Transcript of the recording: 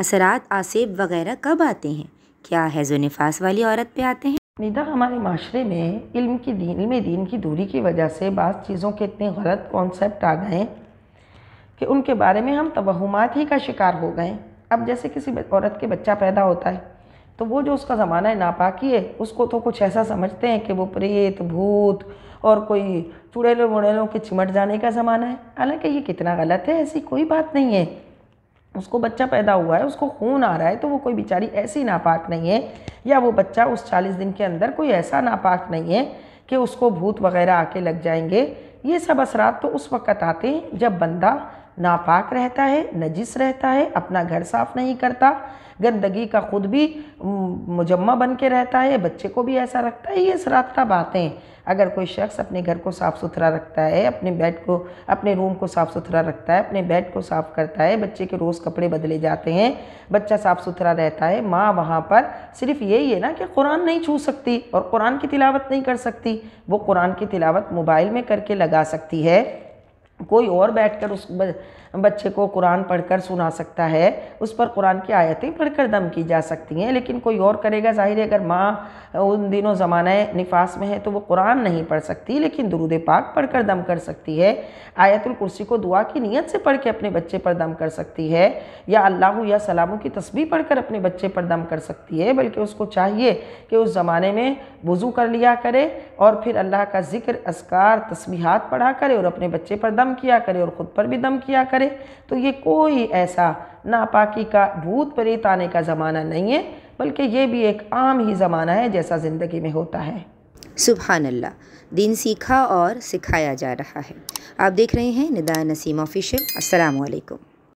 असरात आसेब वगैरह कब आते हैं क्या हैज़ो नफास वाली औरत पे आते हैं निदा हमारे माशरे में इल्म की दीन इल्म दीन की दूरी की वजह से बाज़ चीज़ों के इतने गलत कॉन्सेप्ट आ गए कि उनके बारे में हम तोहमात ही का शिकार हो गए अब जैसे किसी औरत के बच्चा पैदा होता है तो वो जो उसका ज़माना है नापाकी है उसको तो कुछ ऐसा समझते हैं कि वो प्रेत भूत और कोई चुड़ैलों वुड़ैलों के चिमट जाने का ज़माना है हालांकि ये कितना गलत है ऐसी कोई बात नहीं है उसको बच्चा पैदा हुआ है उसको खून आ रहा है तो वो कोई बेचारी ऐसी नापाक नहीं है या वो बच्चा उस चालीस दिन के अंदर कोई ऐसा नापाक नहीं है कि उसको भूत वगैरह आके लग जाएंगे ये सब असरात तो उस वक़्त आते हैं जब बंदा नापाक रहता है नजिस रहता है अपना घर साफ़ नहीं करता गंदगी का ख़ुद भी मुजम्मा बन के रहता है बच्चे को भी ऐसा रखता है ये असरात का बातें अगर कोई शख्स अपने घर को साफ़ सुथरा रखता है अपने बेड को अपने रूम को साफ़ सुथरा रखता है अपने बेड को साफ़ करता है बच्चे के रोज़ कपड़े बदले जाते हैं बच्चा साफ़ सुथरा रहता है माँ वहाँ पर सिर्फ यही है ना कि कुरान नहीं छू सकती और कुरान की तिलावत नहीं कर सकती वो कुरान की तिलावत मोबाइल में करके लगा सकती है कोई और बैठकर उस बच्चे को कुरान पढ़कर सुना सकता है उस पर कुरान की आयतें पढ़कर दम की जा सकती हैं लेकिन कोई और करेगा जाहिर है अगर माँ उन दिनों ज़माना निफास में है तो वो कुरान नहीं पढ़ सकती लेकिन दरूद पाक पढ़कर दम कर सकती है आयतुल कुर्सी को दुआ की नीयत से पढ़ के अपने बच्चे पर दम कर सकती है या अल्लाह या सलामों की तस्वीर पढ़कर अपने बच्चे पर दम कर सकती है बल्कि उसको चाहिए कि उस ज़माने में वज़ू कर लिया करे और फिर अल्लाह का ज़िक्र असकार तस्बीहात पढ़ा करे और अपने बच्चे पर दम किया करे और ख़ुद पर भी दम किया करे तो ये कोई ऐसा नापाकी का भूत प्रेत आने का ज़माना नहीं है बल्कि ये भी एक आम ही ज़माना है जैसा ज़िंदगी में होता है सुबहान अल्लाह दिन सीखा और सिखाया जा रहा है आप देख रहे हैं निदा नसीम ऑफिशियल असलकम